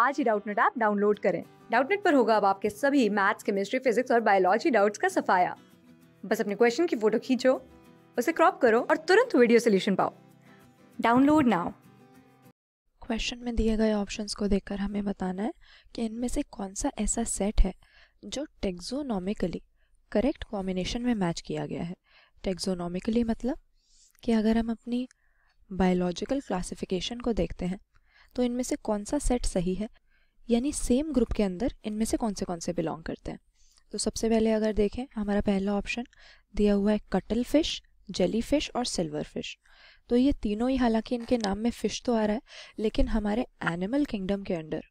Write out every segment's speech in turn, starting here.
आज ही Doubtnut app download करें डाउटनेट पर होगा अब आपके सभी मैथ्स केमिस्ट्री फिजिक्स और बायोलॉजी डाउट्स का सफाया बस अपने क्वेश्चन की फोटो खींचो उसे क्रॉप करो और तुरंत वीडियो सोल्यूशन पाओ डाउनलोड नाउ क्वेश्चन में दिए गए ऑप्शंस को देखकर हमें बताना है कि इनमें से कौन सा ऐसा सेट है जो टेक्जोनॉमिकली करेक्ट कॉम्बिनेशन में मैच किया गया है टेक्जोनॉमिकली मतलब कि अगर हम अपनी बायोलॉजिकल क्लासिफिकेशन को देखते हैं तो इनमें से कौन सा सेट सही है यानी सेम ग्रुप के अंदर इनमें से कौन से कौन से बिलोंग करते हैं तो सबसे पहले अगर देखें हमारा पहला ऑप्शन दिया हुआ है कटल फिश जेली फिश और सिल्वर फिश तो ये तीनों ही हालांकि इनके नाम में फ़िश तो आ रहा है लेकिन हमारे एनिमल किंगडम के अंडर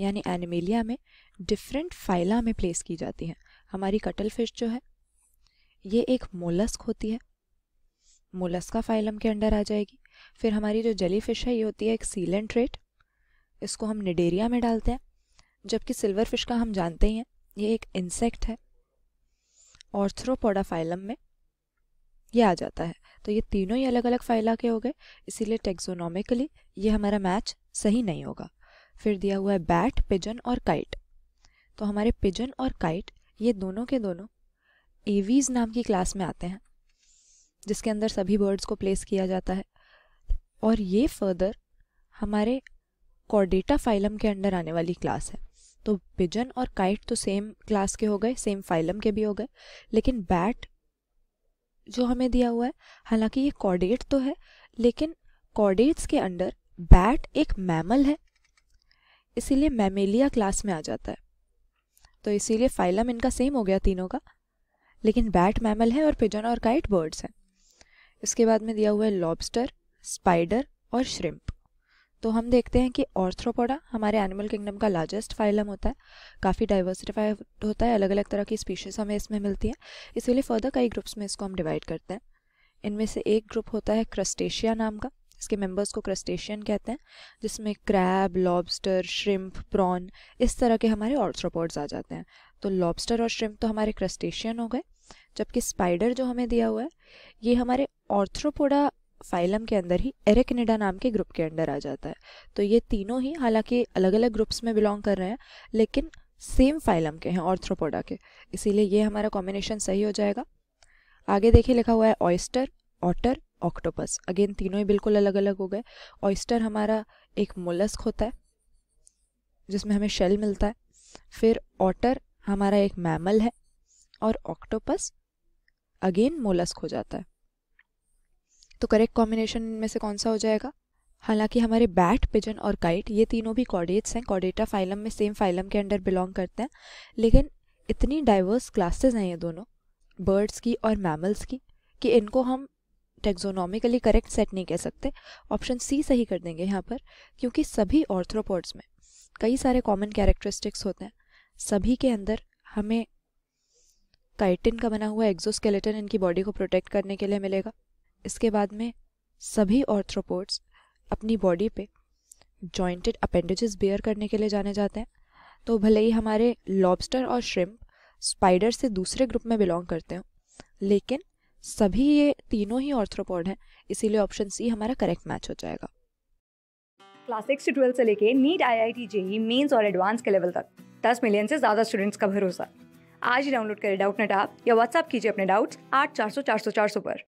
यानी एनिमेलिया में डिफरेंट फाइला में प्लेस की जाती हैं हमारी कटल फिश जो है ये एक मोलस्क होती है मोलस्का फाइलम के अंडर आ जाएगी फिर हमारी जो जली फिश है ये होती है एक सीलेंट रेट इसको हम निडेरिया में डालते हैं जबकि सिल्वर फिश का हम जानते ही हैं ये एक इंसेक्ट है ऑर्थ्रोपोडा फाइलम में ये आ जाता है तो ये तीनों ही अलग अलग फाइला के हो गए इसीलिए टेक्सोनॉमिकली ये हमारा मैच सही नहीं होगा फिर दिया हुआ है बैट पिजन और काइट तो हमारे पिजन और काइट ये दोनों के दोनों एवीज नाम की क्लास में आते हैं जिसके अंदर सभी बर्ड्स को प्लेस किया जाता है और ये फर्दर हमारे कॉर्डेटा फाइलम के अंडर आने वाली क्लास है तो पिजन और काइट तो सेम क्लास के हो गए सेम फाइलम के भी हो गए लेकिन बैट जो हमें दिया हुआ है हालांकि ये कॉर्डेट तो है लेकिन कॉर्डेट्स के अंडर बैट एक मैमल है इसीलिए मैमेलिया क्लास में आ जाता है तो इसीलिए फाइलम इनका सेम हो गया तीनों का लेकिन बैट मैमल है और पिजन और काइट बर्ड्स हैं इसके बाद में दिया हुआ है लॉबस्टर स्पाइडर और श्रिम्प तो हम देखते हैं कि ऑर्थ्रोपोडा हमारे एनिमल किंगडम का लार्जेस्ट फाइलम होता है काफ़ी डाइवर्सिफाइड होता है अलग अलग तरह की स्पीशीज़ हमें इसमें मिलती हैं इसीलिए फर्दर कई ग्रुप्स में इसको हम डिवाइड करते हैं इनमें से एक ग्रुप होता है क्रस्टेशिया नाम का इसके मेंबर्स को क्रस्टेशियन कहते हैं जिसमें क्रैब लॉबस्टर श्रिम्प प्रॉन इस तरह के हमारे ऑर्थ्रोपोड्स आ जाते हैं तो लॉबस्टर और श्रिम्प तो हमारे क्रस्टेशियन हो गए जबकि स्पाइडर जो हमें दिया हुआ है ये हमारे ऑर्थ्रोपोडा फाइलम के अंदर ही एरेकनेडा नाम के ग्रुप के अंडर आ जाता है तो ये तीनों ही हालांकि अलग अलग ग्रुप्स में बिलोंग कर रहे हैं लेकिन सेम फाइलम के हैं ऑर्थ्रोपोडा के इसीलिए ये हमारा कॉम्बिनेशन सही हो जाएगा आगे देखिए लिखा हुआ है ऑयस्टर ऑटर ऑक्टोपस अगेन तीनों ही बिल्कुल अलग अलग हो गए ऑयस्टर हमारा एक मोलस्क होता है जिसमें हमें शेल मिलता है फिर ऑटर हमारा एक मैमल है और ऑक्टोपस अगेन मोलस्क हो जाता है तो करेक्ट कॉम्बिनेशन में से कौन सा हो जाएगा हालांकि हमारे बैट पिजन और काइट ये तीनों भी कॉडेट्स हैं कॉडेटा फाइलम में सेम फाइलम के अंडर बिलोंग करते हैं लेकिन इतनी डाइवर्स क्लासेस हैं ये दोनों बर्ड्स की और मैमल्स की कि इनको हम टेक्जोनॉमिकली करेक्ट सेट नहीं कह सकते ऑप्शन सी सही कर देंगे यहाँ पर क्योंकि सभी ऑर्थ्रोपोड्स में कई सारे कॉमन कैरेक्टरिस्टिक्स होते हैं सभी के अंदर हमें काइटिन का बना हुआ एक्जोस्केलेटन इनकी बॉडी को प्रोटेक्ट करने के लिए मिलेगा इसके बाद में सभी ऑर्थ्रोपोड्स अपनी बॉडी पे जॉइंटेड अपेंडिजेस बेयर करने के लिए जाने जाते हैं तो भले ही हमारे लॉबस्टर और श्रिम्प स्पाइडर से दूसरे ग्रुप में बिलोंग करते हो लेकिन सभी ये तीनों ही ऑर्थ्रोपोड हैं इसीलिए ऑप्शन सी e हमारा करेक्ट मैच हो जाएगा क्लास सिक्स से ट्वेल्थ से लेके NEET I I T JEE mains और एडवांस के लेवल तक दस मिलियन से ज़्यादा स्टूडेंट्स का भरोसा आज ही डाउनलोड करें डाउट नेट आप या व्हाट्सअप कीजिए अपने डाउट्स आठ चार सौ चार सौ चार सौ पर